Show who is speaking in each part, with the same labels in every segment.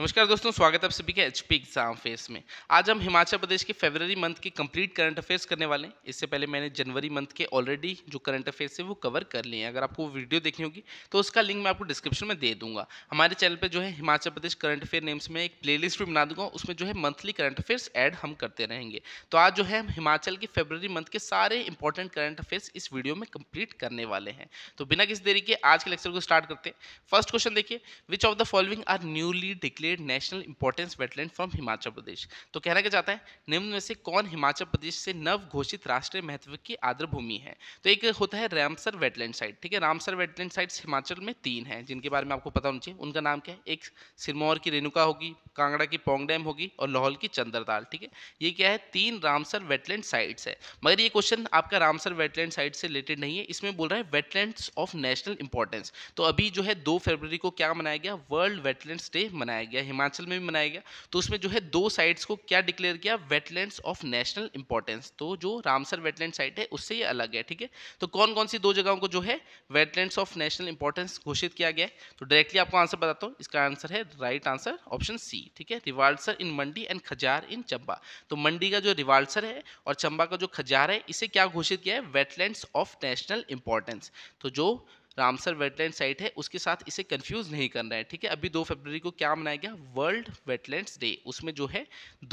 Speaker 1: नमस्कार दोस्तों स्वागत है आप सभी के एच पी एग्जाम फेस में आज हम हिमाचल प्रदेश के फेबररी मंथ के कंप्लीट करंट अफेयर्स करने वाले हैं इससे पहले मैंने जनवरी मंथ के ऑलरेडी जो करंट अफेयर्स है वो कवर कर लिए हैं अगर आपको वो वीडियो देखनी होगी तो उसका लिंक मैं आपको डिस्क्रिप्शन में दे दूंगा हमारे चैनल पर जो है Himachal Pradesh current affair names में एक प्ले भी बना दूंगा उसमें जो है मंथली करंट अफेयर्स एड हम करते रहेंगे तो आज जो है हम हिमाचल के फेबररी मंथ के सारे इंपॉर्टेंट करंट अफेयर्स इस वीडियो में कंप्लीट करने वाले हैं तो बिना किसी देरी के आज के लेक्चर को स्टार्ट करते हैं फर्स्ट क्वेश्चन देखिए which of the following are newly declare declare national importance wetland from Himachal Pradesh तो कहना क्या चाहता है निम्न में से कौन हिमाचल प्रदेश से नव घोषित राष्ट्रीय महत्व की आर्द्र भूमि है तो एक होता है रामसर वेटलैंड साइट ठीक है रामसर वेटलैंड साइट हिमाचल में तीन है जिनके बारे में आपको पता होना चाहिए उनका नाम क्या है एक सिरमौर की रेणुका होगी कांगड़ा की पोंग डैम होगी और लाहौल की चंद्रताल ठीक है ये क्या है तीन रामसर वेटलैंड साइट्स है मगर ये क्वेश्चन आपका रामसर वेटलैंड साइट से रिलेटेड नहीं है इसमें बोल रहा है वेटलैंड्स ऑफ नेशनल इंपॉर्टेंस तो अभी जो है दो फरवरी को क्या मनाया गया वर्ल्ड वेटलैंड्स डे मनाया गया गया हिमाचल में भी मनाया गया तो उसमें जो है दो साइट्स को क्या डिक्लेयर किया वेटलैंड्स ऑफ नेशनल इंपॉर्टेंस तो जो रामसर वेटलैंड साइट है उससे ये अलग है ठीक है तो कौन कौन सी दो जगहों को जो है वेटलैंड्स ऑफ नेशनल इंपॉर्टेंस घोषित किया गया तो डायरेक्टली आपको आंसर बताता हूँ इसका आंसर है राइट आंसर ऑप्शन सी ठीक है Rewalsar in Mandi and Khajjiar in Chamba तो मंडी का जो रिवाल्सर है और चंबा का जो खजार है इसे क्या घोषित किया है वेटलैंड्स ऑफ नेशनल इंपॉर्टेंस तो जो रामसर वेटलैंड साइट है उसके साथ इसे कंफ्यूज नहीं करना है ठीक है अभी दो फरवरी को क्या मनाया गया वर्ल्ड वेटलैंड्स डे उसमें जो है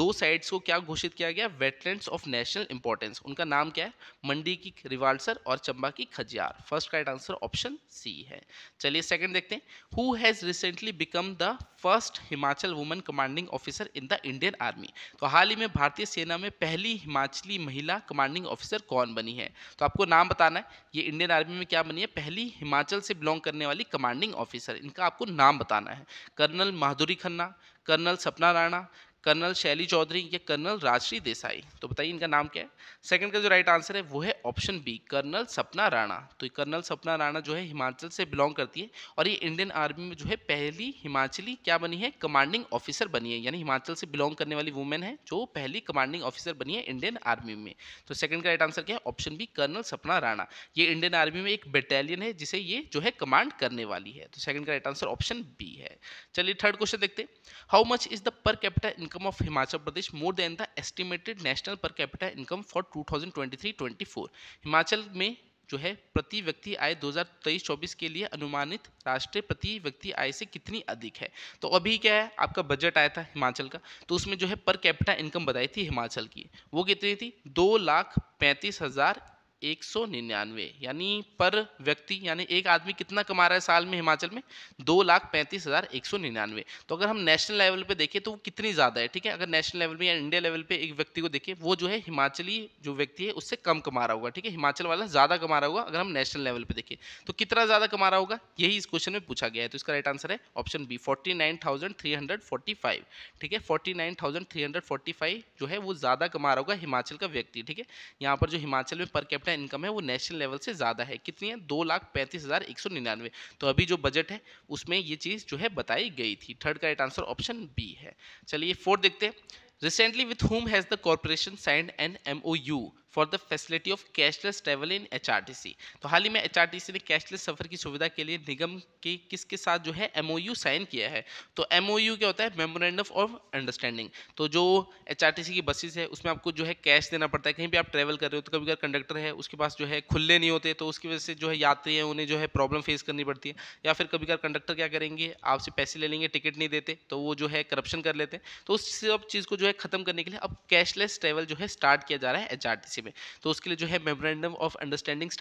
Speaker 1: दो साइट्स को क्या घोषित किया गया वेटलैंड्स ऑफ नेशनल इंपॉर्टेंस उनका नाम क्या है मंडी की रिवालसर और चंबा की Khajjiar first right answer option C है चलिए सेकेंड देखते हैं who has recently become the first Himachal women commanding officer in the Indian army तो हाल ही में भारतीय सेना में पहली हिमाचली महिला कमांडिंग ऑफिसर कौन बनी है तो आपको नाम बताना है ये इंडियन आर्मी में क्या बनी है पहली हिमाचल से बिलोंग करने वाली कमांडिंग ऑफिसर इनका आपको नाम बताना है कर्नल माधुरी खन्ना कर्नल सपना राणा कर्नल शैली चौधरी या कर्नल राजश्री देसाई तो बताइए इनका नाम क्या है सेकंड का जो राइट आंसर है वो है ऑप्शन बी कर्नल सपना राणा तो कर्नल सपना राणा जो है हिमाचल से बिलोंग करती है और ये इंडियन आर्मी में जो है पहली हिमाचली क्या बनी है कमांडिंग ऑफिसर बनी है यानी हिमाचल से बिलोंग करने वाली वुमेन है जो पहली कमांडिंग ऑफिसर बनी है इंडियन आर्मी में तो सेकंड का राइट आंसर क्या है ऑप्शन बी कर्नल सपना राणा ये इंडियन आर्मी में एक बटालियन है जिसे ये जो है कमांड करने वाली है तो सेकंड का राइट आंसर ऑप्शन बी है चलिए थर्ड क्वेश्चन देखते हैं how much is the per capita income of Himachal Pradesh more than the estimated national per capita income for 2023-24. Himachal में जो है प्रति व्यक्ति आय 2023-24 के लिए अनुमानित राष्ट्रीय प्रति व्यक्ति आय से कितनी अधिक है तो अभी क्या है आपका बजट आया था हिमाचल का तो उसमें जो है पर कैपिटा इनकम बताई थी हिमाचल की वो कितनी थी दो लाख पैंतीस हज़ार एक सौ निन्यानवे यानी पर व्यक्ति यानी एक आदमी कितना कमा रहा है साल में हिमाचल में दो लाख पैंतीस हज़ार एक सौ निन्यानवे तो अगर हम नेशनल लेवल पे देखें तो वो कितनी ज़्यादा है ठीक है अगर नेशनल लेवल पे या इंडिया लेवल पे एक व्यक्ति को देखें वो जो है हिमाचली जो व्यक्ति है उससे कम कमा रहा होगा ठीक है हिमाचल वाला ज़्यादा कमा रहा होगा अगर हम नेशनल लेवल पर देखें तो कितना ज़्यादा कमा रहा होगा यही इस क्वेश्चन में पूछा गया है तो इसका राइट आंसर है option B forty nine thousand three hundred forty five ठीक है forty nine thousand three hundred forty five जो है वो ज़्यादा कमा रहा होगा हिमाचल का व्यक्ति ठीक है यहाँ पर जो हिमाचल में पर कैप्टन इनकम है वो नेशनल लेवल से ज़्यादा है कितनी है दो लाख पैंतीस हज़ार एक सौ निन्यानवे तो अभी जो बजट है उसमें ये चीज़ जो है बताई गई थी थर्ड का राइट आंसर ऑप्शन बी है चलिए फोर्थ देखते हैं recently with home has the corporation signed an M O U for the facility of cashless travel in C तो हाल ही में सी ने कैशलेस सफर की सुविधा के लिए निगम के किसके साथ जो है यू साइन किया है तो यू क्या होता है मेमोरेंडम ऑफ अंडरस्टैंडिंग तो जो सी की बसेस है उसमें आपको जो है कैश देना पड़ता है कहीं भी आप ट्रैवल कर रहे हो तो कभी अगर कंडक्टर है उसके पास जो है खुले नहीं होते तो उसकी वजह से जो है यात्री हैं उन्हें जो है प्रॉब्लम फेस करनी पड़ती है या फिर कभी अगर कंडक्टर क्या करेंगे आपसे पैसे ले लेंगे टिकट नहीं देते तो वो जो है करप्शन कर लेते हैं तो उस सब चीज़ को जो है खत्म करने के लिए अब कैशलेस ट्रैवल जो है स्टार्ट किया जा रहा है एच में तो उसके लिए जो है मेमोरेंडम ऑफ अंडरस्टैंडिंग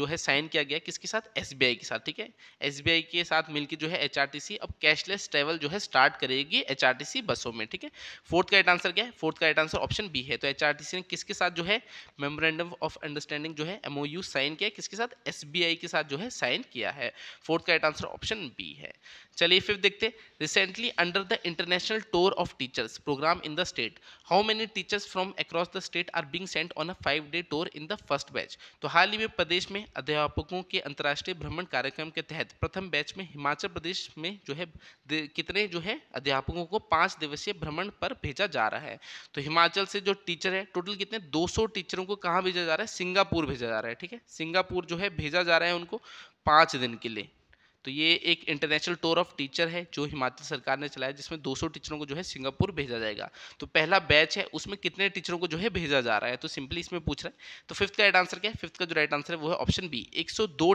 Speaker 1: जो है साइन किया गया किसके साथ एस के साथ ठीक है एस के साथ मिलकर जो है एच अब कैशलेस ट्रेवल जो है स्टार्ट करेगी एच बसों में ठीक है फोर्थ का एट आंसर क्या है फोर्थ का एट आंसर ऑप्शन बी है तो एच ने किसके साथ जो है मेमोरेंडम ऑफ अंडरस्टैंडिंग जो है एमओ साइन किया किसके साथ एस के साथ जो है साइन किया है फोर्थ का एट आंसर ऑप्शन बी है चलिए फिफ्थ देखते recently under the international tour of teachers program in the state how many teachers from across the state are being sent on a five day tour in the first batch तो हाल ही में प्रदेश में अध्यापकों के अंतर्राष्ट्रीय भ्रमण कार्यक्रम के तहत प्रथम बैच में हिमाचल प्रदेश में जो है कितने जो है अध्यापकों को पाँच दिवसीय भ्रमण पर भेजा जा रहा है तो हिमाचल से जो टीचर है टोटल कितने सौ टीचरों को कहाँ भेजा जा रहा है सिंगापुर भेजा जा रहा है ठीक है सिंगापुर जो है भेजा जा रहा है उनको पाँच दिन के लिए तो ये एक इंटरनेशनल टूर ऑफ टीचर है जो हिमाचल सरकार ने चलाया जिसमें 200 टीचरों को जो है सिंगापुर भेजा जाएगा तो पहला बैच है उसमें कितने टीचरों को जो है भेजा जा रहा है तो सिंपली इसमें पूछ रहा है तो फिफ्थ का राइट आंसर क्या है फिफ्थ का जो राइट आंसर है वो है ऑप्शन बी एक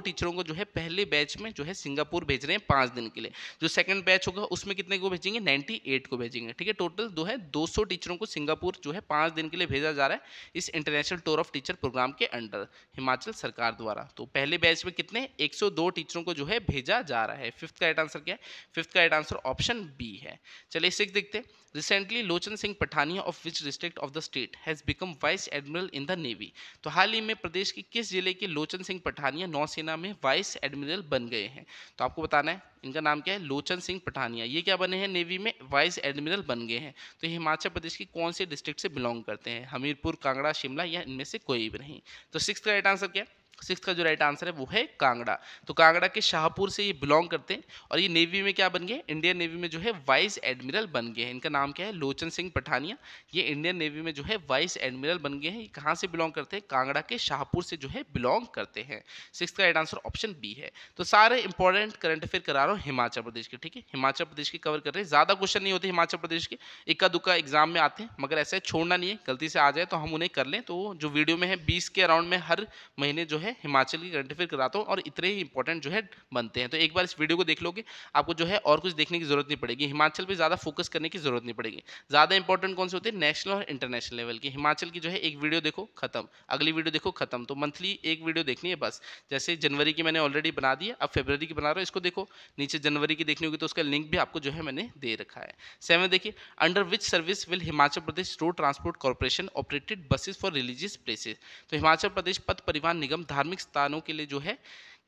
Speaker 1: टीचरों को जो है पहले बैच में जो है सिंगापुर भेज रहे हैं पाँच दिन के लिए जो सेकंड बैच होगा उसमें कितने को भेजेंगे नाइन्टी को भेजेंगे ठीक है टोटल जो है दो टीचरों को सिंगापुर जो है पाँच दिन के लिए भेजा जा रहा है इस international tour of teacher program के अंडर हिमाचल सरकार द्वारा तो पहले बैच में कितने एक टीचरों को जो है भेजा किया जा रहा है फिफ्थ का राइट आंसर क्या है फिफ्थ का राइट आंसर ऑप्शन बी है चलिए सिक्स देखते हैं recently Lochan Singh Pathania of which district of the state has become vice admiral in the navy तो हाल ही में प्रदेश के किस जिले के लोचन सिंह पठानिया नौसेना में वाइस एडमिरल बन गए हैं तो आपको बताना है इनका नाम क्या है लोचन सिंह पठानिया ये क्या बने हैं नेवी में वाइस एडमिरल बन गए हैं तो हिमाचल प्रदेश की कौन से डिस्ट्रिक्ट से बिलोंग करते हैं हमीरपुर कांगड़ा शिमला या इनमें से कोई भी नहीं तो सिक्स का राइट आंसर क्या है सिक्स का जो राइट आंसर है वो है कांगड़ा तो कांगड़ा के शाहपुर से ये बिलोंग करते हैं और ये नेवी में क्या बन गए इंडियन नेवी में जो है वाइस एडमिरल बन गए हैं इनका नाम क्या है लोचन सिंह पठानिया ये इंडियन नेवी में जो है वाइस एडमिरल बन गए हैं ये कहाँ से बिलोंग करते हैं कांगड़ा के शाहपुर से जो है बिलोंग करते हैं सिक्स का राइट आंसर ऑप्शन बी है तो सारे इंपॉर्टेंट करंट अफेयर करा रहा हूँ हिमाचल प्रदेश के ठीक है हिमाचल प्रदेश के कवर कर रहे हैं ज़्यादा क्वेश्चन नहीं होते हिमाचल प्रदेश के इक्का दुक्का एग्जाम में आते हैं मगर ऐसे छोड़ना नहीं है गलती से आ जाए तो हम उन्हें कर लें तो जो वीडियो में है बीस के अराउंड में हर महीने जो है है हिमाचल की करंट अफेयर कराता हूँ और इतने ही इंपॉर्टेंट जो है बनते हैं तो एक बार इस वीडियो को देख लोगे आपको जो है और कुछ देखने की जरूरत नहीं पड़ेगी हिमाचल पर ज़्यादा फोकस करने की जरूरत नहीं पड़ेगी ज़्यादा इंपॉर्टेंट कौन से होते हैं नेशनल और इंटरनेशनल लेवल की हिमाचल की जो है एक वीडियो देखो खत्म अगली वीडियो देखो खत्म तो मंथली एक वीडियो देखनी है बस जैसे जनवरी की मैंने ऑलरेडी बना दी है अब फेब्रवरी की बना रहा हूँ इसको देखो नीचे जनवरी की देखनी होगी तो उसका लिंक भी आपको जो है मैंने दे रखा है सेवन देखिए under which service will Himachal Pradesh road transport corporation operated buses for religious places तो हिमाचल प्रदेश पथ परिवहन निगम धार्मिक स्थानों के लिए जो है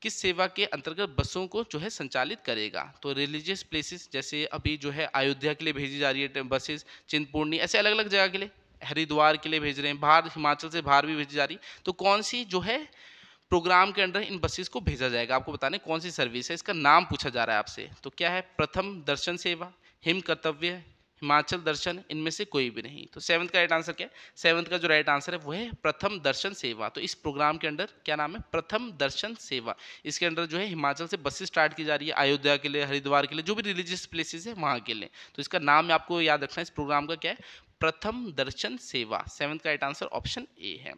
Speaker 1: किस सेवा के अंतर्गत बसों को जो है संचालित करेगा तो रिलीजियस प्लेसेस जैसे अभी जो है अयोध्या के लिए भेजी जा रही है बसेस चिंतपूर्णी ऐसे अलग अलग जगह के लिए हरिद्वार के लिए भेज रहे हैं बाहर हिमाचल से बाहर भी भेजी जा रही तो कौन सी जो है प्रोग्राम के अंडर इन बसेस को भेजा जाएगा आपको बताने कौन सी सर्विस है इसका नाम पूछा जा रहा है आपसे तो क्या है प्रथम दर्शन सेवा हिम कर्तव्य हिमाचल दर्शन इनमें से कोई भी नहीं तो सेवन्थ का राइट आंसर क्या है सेवन्थ का जो राइट आंसर है वो है प्रथम दर्शन सेवा तो इस प्रोग्राम के अंडर क्या नाम है प्रथम दर्शन सेवा इसके अंडर जो है हिमाचल से बसेस स्टार्ट की जा रही है अयोध्या के लिए हरिद्वार के लिए जो भी रिलीजियस प्लेसेस है वहाँ के लिए तो इसका नाम आपको याद रखना है इस प्रोग्राम का क्या है प्रथम दर्शन सेवा सेवन्थ का राइट आंसर ऑप्शन ए है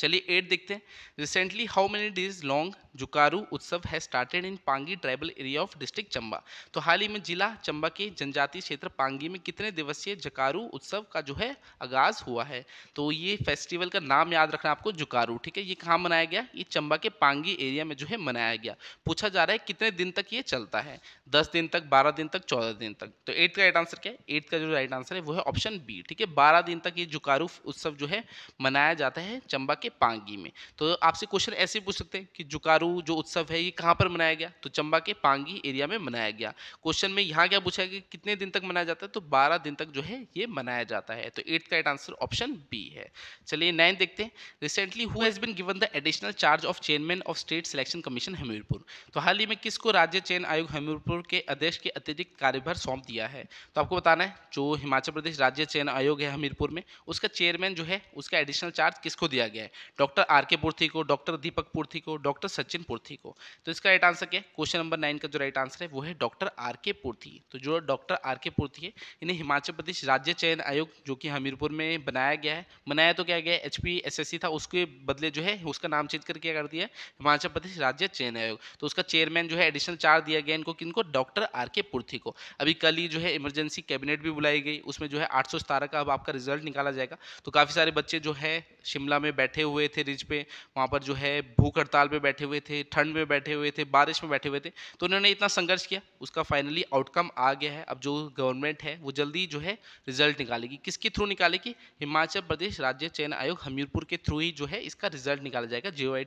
Speaker 1: चलिए एट देखते हैं recently how many days long Jukaru Utsav है started in Pangi tribal area of district Chamba तो हाल ही में जिला चंबा के जनजातीय क्षेत्र पांगी में कितने दिवसीय जकारू उत्सव का जो है आगाज हुआ है तो ये फेस्टिवल का नाम याद रखना आपको जुकारू ठीक है ये कहाँ मनाया गया ये चंबा के पांगी एरिया में जो है मनाया गया पूछा जा रहा है कितने दिन तक ये चलता है दस दिन तक बारह दिन तक चौदह दिन तक तो एट्थ का राइट आंसर क्या है एट्थ का जो राइट आंसर है वो है ऑप्शन बी ठीक है बारह दिन तक ये जुकारू उत्सव जो है मनाया जाता है चंबा के के पांगी में तो आपसे क्वेश्चन ऐसे पूछ सकते हैं कि जुकारू जो उत्सव है ये कहाँ पर मनाया गया तो चंबा के पांगी एरिया में मनाया गया क्वेश्चन में यहाँ क्या पूछा गया कि कितने दिन तक मनाया जाता है तो बारह दिन तक जो है ये मनाया जाता है तो एट्थ का एट आंसर ऑप्शन बी है चलिए नाइन देखते हैं recently who has been given the additional charge of chairman of state selection commission Hamirpur तो हाल ही में किसको राज्य चयन आयोग हमीरपुर के अध्यक्ष के अतिरिक्त कार्यभार सौंप दिया है तो आपको बताना है जो हिमाचल प्रदेश राज्य चयन आयोग है हमीरपुर में उसका चेयरमैन जो है उसका एडिशनल चार्ज किसको दिया गया है डॉक्टर आर के पुर्थी को डॉक्टर दीपक पुर्थी को डॉक्टर सचिन पुर्थी को तो इसका राइट आंसर क्या है क्वेश्चन नंबर नाइन का जो राइट आंसर है वो है डॉक्टर आर के पुर्थी तो जो डॉक्टर आर के पुर्थी है इन्हें हिमाचल प्रदेश राज्य चयन आयोग जो कि हमीरपुर में बनाया गया है बनाया तो क्या गया H P S S C था उसके बदले जो है उसका नाम चेंज करके क्या कर दिया हिमाचल प्रदेश राज्य चयन आयोग तो उसका चेयरमैन जो है एडिशनल चार्ज दिया गया इनको किनको डॉक्टर आर के पुर्थी को अभी कल ही जो है इमरजेंसी कैबिनेट भी बुलाई गई उसमें जो है आठ का अब आपका रिजल्ट निकाला जाएगा तो काफ़ी सारे बच्चे जो है शिमला में बैठे हुए थे रिज पे वहाँ पर जो है भूख हड़ताल पे बैठे हुए थे ठंड में बैठे हुए थे बारिश में बैठे हुए थे तो उन्होंने इतना संघर्ष किया उसका फाइनली आउटकम आ गया है अब जो गवर्नमेंट है वो जल्दी जो है रिजल्ट निकालेगी किसके थ्रू निकालेगी हिमाचल प्रदेश राज्य चयन आयोग हमीरपुर के थ्रू ही जो है इसका रिजल्ट निकाला जाएगा जे ओ आई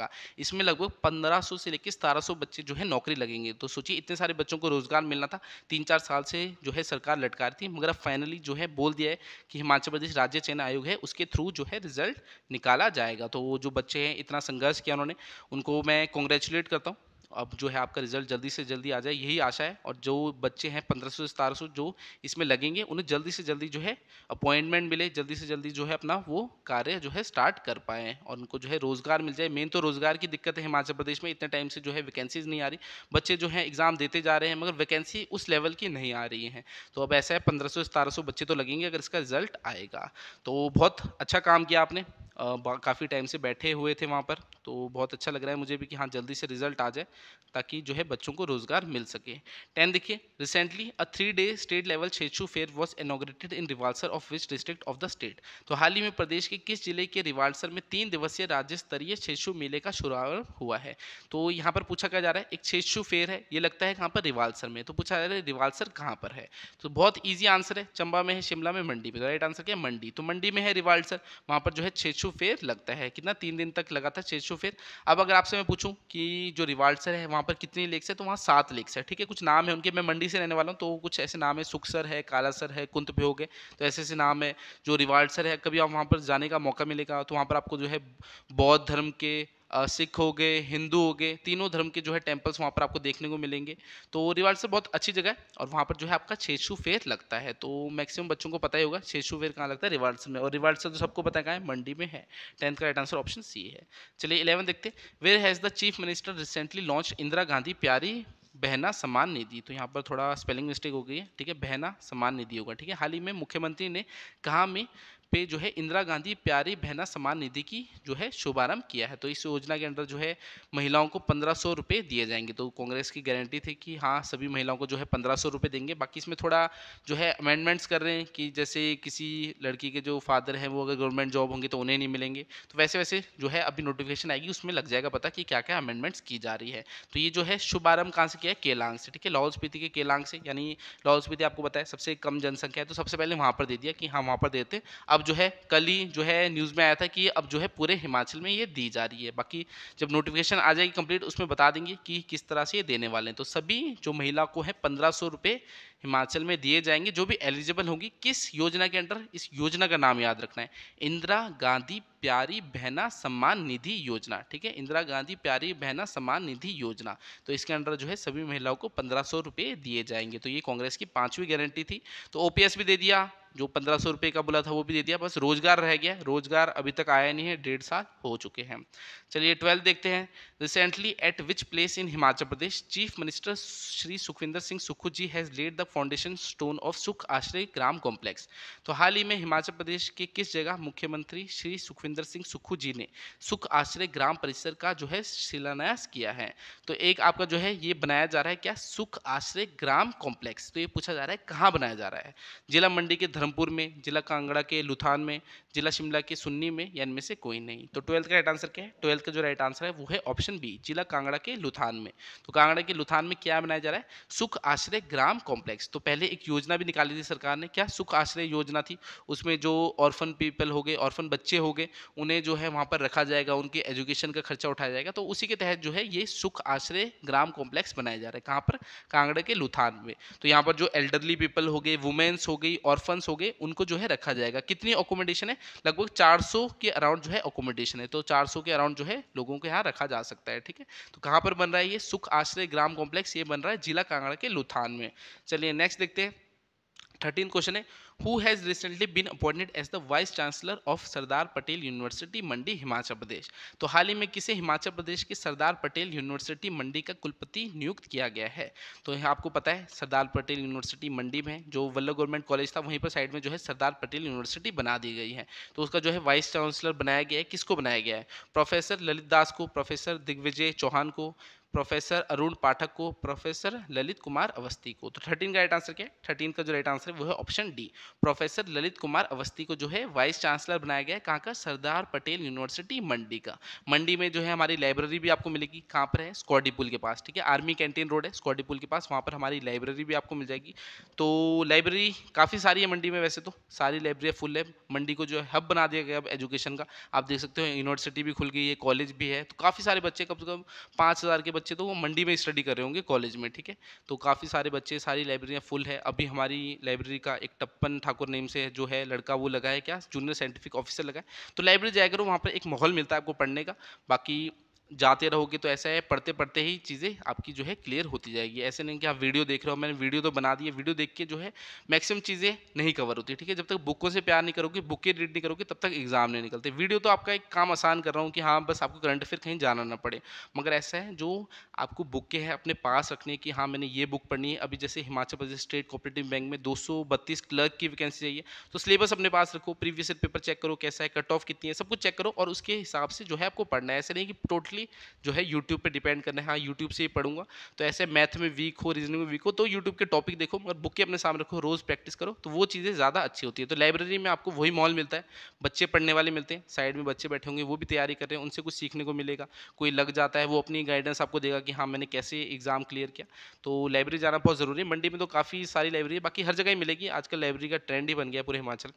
Speaker 1: का इसमें लगभग पंद्रह से लेकर सतारह बच्चे जो है नौकरी लगेंगे तो सोचिए इतने सारे बच्चों को रोजगार मिलना था तीन चार साल से जो है सरकार लटका रही थी मगर अब फाइनली जो है बोल दिया है कि हिमाचल प्रदेश राज्य चयन आयोग है उसके थ्रू जो है रिजल्ट निकाला जाएगा तो वो जो बच्चे हैं इतना संघर्ष किया उन्होंने उनको मैं कॉन्ग्रेचुलेट करता हूँ अब जो है आपका रिजल्ट जल्दी से जल्दी आ जाए यही आशा है और जो बच्चे हैं पंद्रह सौ सतारह सौ जो इसमें लगेंगे उन्हें जल्दी से जल्दी जो है अपॉइंटमेंट मिले जल्दी से जल्दी जो है अपना वो कार्य जो है स्टार्ट कर पाएँ और उनको जो है रोज़गार मिल जाए मेन तो रोज़गार की दिक्कत है हिमाचल प्रदेश में इतने टाइम से जो है वैकेंसीज नहीं आ रही बच्चे जो है एग्ज़ाम देते जा रहे हैं मगर वैकेंसी उस लेवल की नहीं आ रही है तो अब ऐसा है पंद्रह सौ सतारह सौ बच्चे तो लगेंगे अगर इसका रिजल्ट आएगा तो बहुत अच्छा काम किया आपने काफ़ी टाइम से बैठे हुए थे वहाँ पर तो बहुत अच्छा लग रहा है मुझे भी कि हाँ जल्दी से रिजल्ट आ जाए ताकि जो है बच्चों को रोजगार मिल सके टेन देखिए recently a three day state level Chhechu fair was inaugurated in Rewalsar of which district of the state तो हाल ही में प्रदेश के किस जिले के रिवालसर में तीन दिवसीय राज्य स्तरीय छेछु मेले का शुभारंभ हुआ है तो यहाँ पर पूछा क्या जा रहा है एक छेछु फेयर है ये लगता है कहाँ पर रिवालसर में तो पूछा जा रहा है रिवालसर कहाँ पर है तो बहुत ईजी आंसर है चंबा में है शिमला में मंडी में राइट आंसर क्या है मंडी तो मंडी में है रिवालसर वहाँ पर जो है छेछु फेयर लगता है कितना तीन दिन तक लगा था छेछु फेयर अब अगर आपसे मैं पूछूँ कि जो रिवालसर सर है वहाँ पर कितनी लेक्स है तो वहाँ सात लेक्स है ठीक है कुछ नाम है उनके मैं मंडी से रहने वाला हूँ तो कुछ ऐसे नाम है सुख सर है काला सर है कुंत भोग है तो ऐसे ऐसे नाम है जो रिवार्ड सर है कभी आप वहाँ पर जाने का मौका मिलेगा तो वहाँ पर आपको जो है बौद्ध धर्म के सिख हो गए हिंदू हो गए तीनों धर्म के जो है टेम्पल्स वहाँ पर आपको देखने को मिलेंगे तो रिवाड़ से बहुत अच्छी जगह है और वहाँ पर जो है आपका छेशु फेर लगता है तो मैक्सिमम बच्चों को पता ही होगा छेशु फेर कहाँ लगता है से में और से तो सबको पता है कहाँ है मंडी में है टेंथ का राइट आंसर ऑप्शन सी है चलिए इलेवन देखते where has the chief minister recently launch Indira Gandhi प्यारी बहना समान निधि तो यहाँ पर थोड़ा स्पेलिंग मिस्टेक हो गई है ठीक है बहना समान निधि होगा ठीक है हाल ही में मुख्यमंत्री ने कहा में पे जो है इंदिरा गांधी प्यारी बहना सम्मान निधि की जो है शुभारंभ किया है तो इस योजना के अंदर जो है महिलाओं को पंद्रह सौ रुपये दिए जाएंगे तो कांग्रेस की गारंटी थी कि हाँ सभी महिलाओं को जो है पंद्रह सौ रुपये देंगे बाकी इसमें थोड़ा जो है अमेंडमेंट्स कर रहे हैं कि जैसे किसी लड़की के जो फादर हैं वो अगर गवर्नमेंट जॉब होंगे तो उन्हें नहीं मिलेंगे तो वैसे वैसे जो है अभी नोटिफिकेशन आएगी उसमें लग जाएगा पता कि क्या क्या अमेंडमेंट्स की जा रही है तो ये जो है शुभारंभ कहाँ से किया है केलांग से ठीक है लाहौल स्पीति के केलांग से यानी लाहौल स्पीति आपको बताया सबसे कम जनसंख्या है तो सबसे पहले वहाँ पर दे दिया कि हाँ वहाँ पर देते अब जो है कल ही जो है न्यूज़ में आया था कि अब जो है पूरे हिमाचल में ये दी जा रही है बाकी जब नोटिफिकेशन आ जाएगी कंप्लीट उसमें बता देंगे कि किस तरह से ये देने वाले हैं तो सभी जो महिला को है पंद्रह सौ रुपये हिमाचल में दिए जाएंगे जो भी एलिजिबल होंगी किस योजना के अंडर इस योजना का नाम याद रखना है इंदिरा गांधी प्यारी बहना सम्मान निधि योजना ठीक है इंदिरा गांधी प्यारी बहना सम्मान निधि योजना तो इसके अंडर जो है सभी महिलाओं को पंद्रह सौ रुपये दिए जाएंगे तो ये कांग्रेस की पांचवी गारंटी थी तो ओपीएस भी दे दिया जो पंद्रह सौ रुपये का बोला था वो भी दे दिया बस रोजगार रह गया रोजगार अभी तक आया नहीं है डेढ़ साल हो चुके हैं चलिए ट्वेल्थ देखते हैं recently at which place in Himachal Pradesh chief minister Shri Sukhvinder Singh Sukhu ji has laid the foundation stone of Sukh Ashray gram complex तो हाल ही में हिमाचल प्रदेश के किस जगह मुख्यमंत्री श्री सुखविंदर सिंह सुखू जी ने सुख आश्रय ग्राम परिसर का जो है शिलान्यास किया है तो एक आपका जो है ये बनाया जा रहा है क्या सुख आश्रय ग्राम कॉम्प्लेक्स तो ये पूछा जा रहा है कहाँ बनाया जा रहा है जिला मंडी के धर्म धर्मपुर में जिला कांगड़ा के लुथान में जिला शिमला के सुन्नी में या इनमें से कोई नहीं तो ट्वेल्थ का राइट आंसर क्या है ट्वेल्थ का जो राइट आंसर है वो है ऑप्शन बी जिला कांगड़ा के लुथान में तो कांगड़ा के लुथान में क्या बनाया जा रहा है सुख आश्रय ग्राम कॉम्प्लेक्स तो पहले एक योजना भी निकाली थी सरकार ने क्या सुख आश्रय योजना थी उसमें जो ऑर्फन पीपल हो गए ऑर्फन बच्चे हो गए उन्हें जो है वहाँ पर रखा जाएगा उनके एजुकेशन का खर्चा उठाया जाएगा तो उसी के तहत जो है ये सुख आश्रय ग्राम कॉम्प्लेक्स बनाया जा रहा है कहाँ पर कांगड़ा के लुथान में तो यहाँ पर जो एल्डरली पीपल हो गए वुमेन्स हो गई ऑर्फन्स हो होंगे उनको जो है रखा जाएगा कितनी अकोमोडेशन है लगभग 400 के अराउंड जो है अकोमोडेशन है तो 400 के अराउंड जो है लोगों के यहाँ रखा जा सकता है ठीक है तो कहाँ पर बन रहा है ये सुख आश्रय ग्राम कॉम्प्लेक्स ये बन रहा है जिला कांगड़ा के लुथान में चलिए नेक्स्ट देखते हैं थर्टीन क्वेश्चन है who has recently been appointed as the vice chancellor of Sardar Patel university Mandi Himachal Pradesh तो हाल ही में किसे हिमाचल प्रदेश की सरदार पटेल यूनिवर्सिटी मंडी का कुलपति नियुक्त किया गया है तो यहाँ आपको पता है सरदार पटेल यूनिवर्सिटी मंडी में जो वल्लभ गवर्नमेंट कॉलेज था वहीं पर साइड में जो है सरदार पटेल यूनिवर्सिटी बना दी गई है तो उसका जो है वाइस चांसलर बनाया गया है किसको बनाया गया है प्रोफेसर ललित दास को प्रोफेसर दिग्विजय चौहान को प्रोफेसर अरुण पाठक को प्रोफेसर ललित कुमार अवस्थी को तो थर्टीन का राइट आंसर क्या है थर्टीन का जो राइट आंसर है वो है option D professor Lalit Kumar Awasthi को जो है वाइस चांसलर बनाया गया है कहाँ का सरदार पटेल यूनिवर्सिटी मंडी का मंडी में जो है हमारी लाइब्रेरी भी आपको मिलेगी कहाँ पर है स्कॉडी पुल के पास ठीक है आर्मी कैंटीन रोड है स्कॉडी पुल के पास वहाँ पर हमारी लाइब्रेरी भी आपको मिल जाएगी तो लाइब्रेरी काफ़ी सारी है मंडी में वैसे तो सारी लाइब्रेरी फुल है मंडी को जो है हब बना दिया गया अब एजुकेशन का आप देख सकते हो यूनिवर्सिटी भी खुल गई है कॉलेज भी है तो काफ़ी सारे बच्चे कम से कम पाँच हज़ार के बच्चे तो वो मंडी में स्टडी कर रहे होंगे कॉलेज में ठीक है तो काफ़ी सारे बच्चे सारी लाइब्रेरियाँ फुल है अभी हमारी लाइब्रेरी का एक टप्पन चंदन ठाकुर नेम से जो है लड़का वो लगा है क्या जूनियर साइंटिफिक ऑफिसर लगा है तो लाइब्रेरी जाएगा वहाँ पर एक माहौल मिलता है आपको पढ़ने का बाकी जाते रहोगे तो ऐसा है पढ़ते पढ़ते ही चीज़ें आपकी जो है क्लियर होती जाएगी ऐसे नहीं कि आप वीडियो देख रहे हो मैंने वीडियो तो बना दिए वीडियो देख के जो है मैक्सिमम चीज़ें नहीं कवर होती ठीक है जब तक बुकों से प्यार नहीं करोगे बुकें रीड नहीं करोगे तब तक एग्जाम नहीं निकलते वीडियो तो आपका एक काम आसान कर रहा हूँ कि हाँ बस आपको करंट अफेयर कहीं जाना ना पड़े मगर ऐसा है जो आपको बुकें हैं अपने पास रखने की हाँ मैंने ये बुक पढ़नी है अभी जैसे Himachal Pradesh state cooperative bank में दो क्लर्क की वैकेंसी चाहिए तो सिलेबस अपने पास रखो प्रीवियस पेपर चेक करो कैसा है कट ऑफ कितनी है सब कुछ चेक करो और उसके हिसाब से जो है आपको पढ़ना है ऐसे नहीं कि टोटली मोस्टली जो है यूट्यूब पर डिपेंड करना है हाँ यूट्यूब से ही पढ़ूंगा तो ऐसे मैथ में वीक हो रीजनिंग में वीक हो तो यूट्यूब के टॉपिक देखो मगर बुक के अपने सामने रखो रोज़ प्रैक्टिस करो तो वो चीज़ें ज़्यादा अच्छी होती है तो लाइब्रेरी में आपको वही मॉल मिलता है बच्चे पढ़ने वाले मिलते हैं साइड में बच्चे बैठे होंगे वो भी तैयारी कर रहे हैं उनसे कुछ सीखने को मिलेगा कोई लग जाता है वो अपनी गाइडेंस आपको देगा कि हाँ मैंने कैसे एग्ज़ाम क्लियर किया तो लाइब्रेरी जाना बहुत ज़रूरी है मंडी में तो काफ़ी सारी लाइब्रेरी है बाकी हर जगह ही मिलेगी आजकल लाइब्रेरी का ट्रेंड ही बन गया पूरे हिमाचल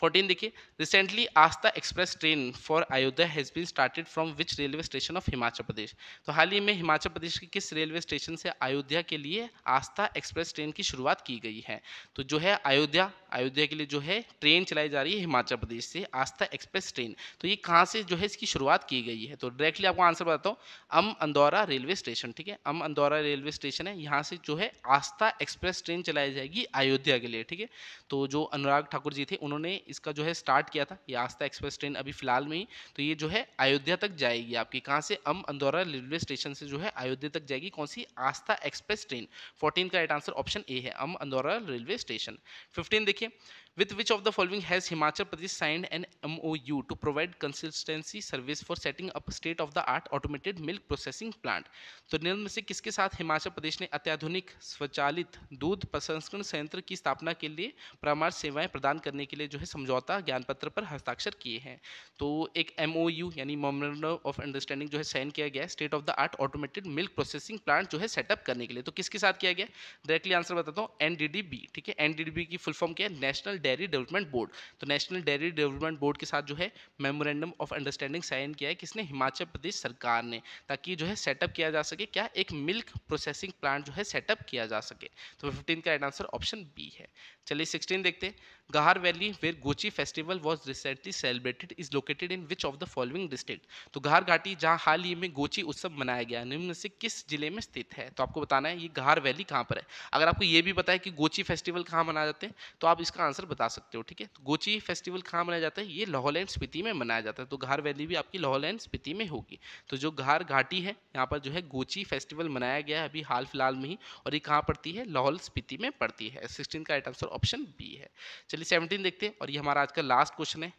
Speaker 1: फोर्टीन देखिए recently Aastha express train for Ayodhya has been started from which railway station of Himachal Pradesh तो हाल ही में हिमाचल प्रदेश के किस रेलवे स्टेशन से अयोध्या के लिए आस्था एक्सप्रेस ट्रेन की शुरुआत की गई है तो जो है अयोध्या अयोध्या के लिए जो है ट्रेन चलाई जा रही है हिमाचल प्रदेश से आस्था एक्सप्रेस ट्रेन तो ये कहाँ से जो है इसकी शुरुआत की गई है तो डायरेक्टली आपको आंसर बताता हूँ अम अंदौरा रेलवे स्टेशन ठीक है अम अंदौरा रेलवे स्टेशन है यहाँ से जो है आस्था एक्सप्रेस ट्रेन चलाई जाएगी अयोध्या के लिए ठीक है तो जो अनुराग ठाकुर जी थे उन्होंने इसका जो है स्टार्ट किया था ये आस्था एक्सप्रेस ट्रेन अभी फिलहाल में ही तो ये जो है अयोध्या तक जाएगी आपकी कहाँ से अम अंदौरा रेलवे स्टेशन से जो है अयोध्या तक जाएगी कौन सी आस्था एक्सप्रेस ट्रेन फोर्टीन का राइट आंसर ऑप्शन ए है um Andaura railway station fifteen देखिए देखिए which of the following has Himachal Pradesh signed an M O U to provide consistency service for setting up state of the art automated milk processing plant तो निम्न से किसके साथ हिमाचल प्रदेश ने अत्याधुनिक स्वचालित दूध प्रसंस्करण संयंत्र की स्थापना के लिए परामर्श सेवाएं प्रदान करने के लिए जो है समझौता ज्ञान पत्र पर हस्ताक्षर किए हैं तो एक एम ओ यू यानी मोमेंडम ऑफ अंडरस्टैंडिंग जो है साइन किया गया state of the art automated milk processing plant जो है सेटअप करने के लिए तो किसके साथ किया गया डायरेक्टली आंसर बताता हूँ एन डी डी बी ठीक है एन डी डी बी की फुल फॉर्म क्या नेशनल डेयरी डेवलपमेंट बोर्ड तो नेशनल डेयरी डेवलपमेंट बोर्ड के साथ जो है मेमोरेंडम ऑफ अंडरस्टैंडिंग साइन किया है किसने हिमाचल प्रदेश सरकार ने ताकि जो है सेटअप किया जा सके क्या एक मिल्क प्रोसेसिंग प्लांट जो है सेटअप किया जा सके तो फिफ्टीन का राइट आंसर ऑप्शन बी है चलिए सिक्सटीन देखते हैं Gahar valley where Gochi festival was recently celebrated is located in which of the following district तो घार घाटी जहाँ हाल ही में गोची उत्सव मनाया गया निम्न से किस जिले में स्थित है तो आपको बताना है ये गहार वैली कहाँ पर है अगर आपको ये भी पता है कि गोची फेस्टिवल कहाँ मनाया जाते हैं तो आप इसका आंसर बता सकते हो ठीक है तो गोची फेस्टिवल कहाँ मनाया जाता है ये लाहौल एंड स्पीति में मनाया जाता है तो घार वैली भी आपकी लाहौल एंड स्पीति में होगी तो जो गहार घाटी है यहाँ पर जो है गोची फेस्टिवल मनाया गया है अभी हाल फिलहाल में ही और ये कहाँ पड़ती है लाहौल स्पीति में पड़ती है सिक्सटीन का राइट आंसर ऑप्शन बी है चलिए चलिए सेवनटीन देखते हैं और ये हमारा आज का लास्ट क्वेश्चन है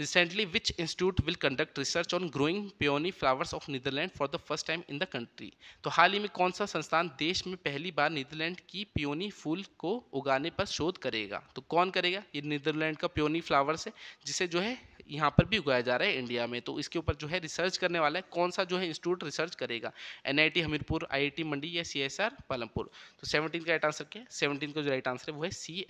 Speaker 1: recently which institute will conduct research on growing peony flowers of Netherland for the first time in the country तो हाल ही में कौन सा संस्थान देश में पहली बार नीदरलैंड की प्योनी फूल को उगाने पर शोध करेगा तो कौन करेगा ये नीदरलैंड का प्योनी फ्लावर्स है जिसे जो है यहाँ पर भी उगाया जा रहा है इंडिया में तो इसके ऊपर जो है रिसर्च करने वाला है कौन सा जो है इंस्टीट्यूट रिसर्च करेगा एन हमीरपुर आई मंडी या सी पालमपुर तो सेवनटीन का राइट आंसर क्या है सेवनटीन का जो राइट आंसर है वो है सी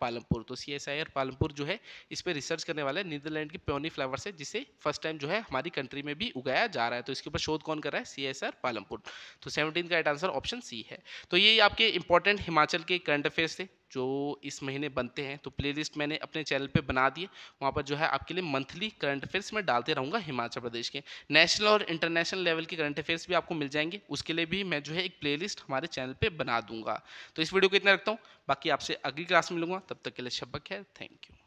Speaker 1: पालमपुर तो सी पालमपुर जो है इस पर रिसर्च करने वाला है नीदरलैंड की प्योनी फ्लावर्स है जिसे फर्स्ट टाइम जो है हमारी कंट्री में भी उगाया जा रहा है तो इसके ऊपर शोध कौन कर रहा है सी पालमपुर तो सेवनटीन का राइट आंसर ऑप्शन सी है तो ये आपके इंपॉर्टेंट हिमाचल के करंट अफेयर्स थे जो इस महीने बनते हैं तो प्लेलिस्ट मैंने अपने चैनल पे बना दिए वहाँ पर जो है आपके लिए मंथली करंट अफेयर्स मैं डालते रहूँगा हिमाचल प्रदेश के नेशनल और इंटरनेशनल लेवल के करंट अफेयर्स भी आपको मिल जाएंगे उसके लिए भी मैं जो है एक प्ले हमारे चैनल पर बना दूंगा तो इस वीडियो को इतना रखता हूँ बाकी आपसे अगली क्लास में लूँगा तब तक के लिए शब्बक है थैंक यू